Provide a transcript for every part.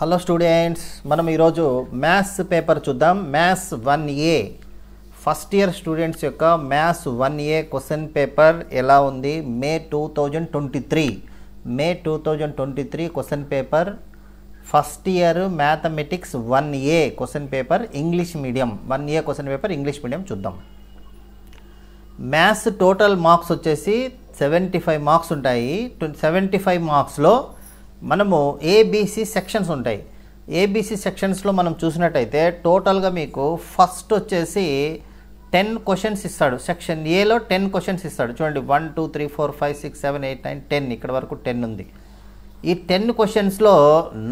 hello students మనం ఈరోజు maths paper చూద్దాం maths one A first year students యొక్క maths one A question paper ఎలా ఉంది May two thousand twenty three May two thousand twenty three question paper first year mathematics one A question paper English medium one A question paper English medium చూద్దాం maths total marks వచ్చేసి seventy five marks ఉంటాయి seventy five మార్క్స్లో మనము ABC sections ఉంటాయి ABC సెక్షన్స్లో మనం చూసినట్టయితే టోటల్గా మీకు ఫస్ట్ వచ్చేసి టెన్ క్వశ్చన్స్ ఇస్తాడు సెక్షన్ ఏలో టెన్ క్వశ్చన్స్ ఇస్తాడు చూడండి one two three four five six seven eight nine ten ఇక్కడ వరకు టెన్ ఉంది ఈ టెన్ క్వశ్చన్స్లో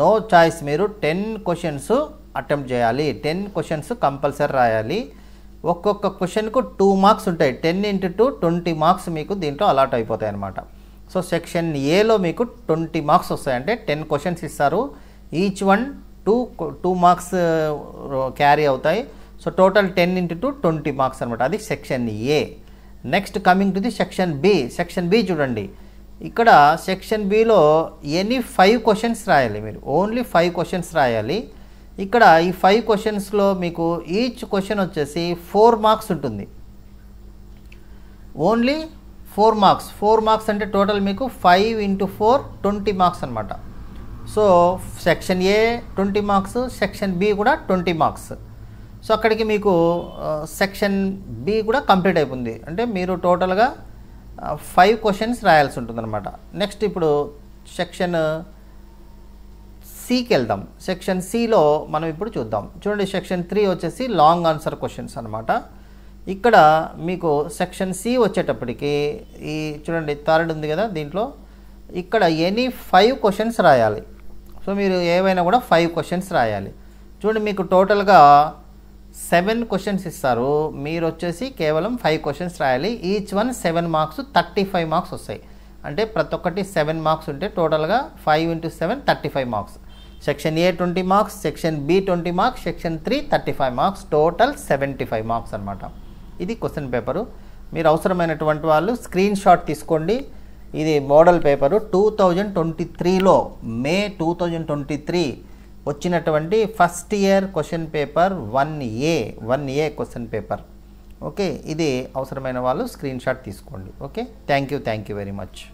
నో చాయిస్ మీరు టెన్ క్వశ్చన్స్ అటెంప్ట్ చేయాలి టెన్ క్వశ్చన్స్ కంపల్సరీ రాయాలి ఒక్కొక్క క్వశ్చన్కు టూ మార్క్స్ ఉంటాయి ten into two twenty marks మీకు దీంట్లో అలాట్ అయిపోతాయి అన్నమాట సో సెక్షన్ ఏలో మీకు ట్వంటీ మార్క్స్ వస్తాయి అంటే టెన్ క్వశ్చన్స్ ఇస్తారు each one two two marks carry అవుతాయి so total ten into two twenty marks అనమాట అది section A next coming to the section B section B చూడండి ఇక్కడ సెక్షన్ బిలో ఎనీ ఫైవ్ క్వశ్చన్స్ రాయాలి మీరు ఓన్లీ ఫైవ్ క్వశ్చన్స్ రాయాలి ఇక్కడ ఈ ఫైవ్ క్వశ్చన్స్లో మీకు ఈచ్ క్వశ్చన్ వచ్చేసి ఫోర్ మార్క్స్ ఉంటుంది only four marks four marks అంటే టోటల్ మీకు five into four twenty marks అనమాట so section A twenty marks section B కూడా ట్వంటీ మార్క్స్ సో అక్కడికి మీకు సెక్షన్ బి కూడా కంప్లీట్ అయిపోయింది అంటే మీరు టోటల్గా ఫైవ్ క్వశ్చన్స్ రాయాల్సి ఉంటుందన్నమాట నెక్స్ట్ ఇప్పుడు సెక్షన్ సికి వెళ్దాం సెక్షన్ సిలో మనం ఇప్పుడు చూద్దాం చూడండి సెక్షన్ త్రీ వచ్చేసి లాంగ్ ఆన్సర్ క్వశ్చన్స్ అనమాట ఇక్కడ మీకు సెక్షన్ సి వచ్చేటప్పటికి ఈ చూడండి థర్డ్ ఉంది కదా దీంట్లో ఇక్కడ ఎనీ ఫైవ్ క్వశ్చన్స్ రాయాలి సో మీరు ఏవైనా కూడా ఫైవ్ క్వశ్చన్స్ రాయాలి చూడండి మీకు టోటల్గా సెవెన్ క్వశ్చన్స్ ఇస్తారు మీరు వచ్చేసి కేవలం ఫైవ్ క్వశ్చన్స్ రాయాలి each one seven marks thirty five marks వస్తాయి అంటే ప్రతి ఒక్కటి సెవెన్ మార్క్స్ ఉంటే టోటల్గా five into seven thirty five marks section A twenty marks section B twenty marks section three thirty five marks total seventy five marks అనమాట ఇది question paper మీరు అవసరమైనటువంటి వాళ్ళు స్క్రీన్ షాట్ తీసుకోండి ఇది model paper two thousand twenty త్రీలో May two thousand twenty three వచ్చినటువంటి first year question paper one A one A question paper okay ఇది అవసరమైన వాళ్ళు స్క్రీన్ షాట్ తీసుకోండి okay thank you thank you very much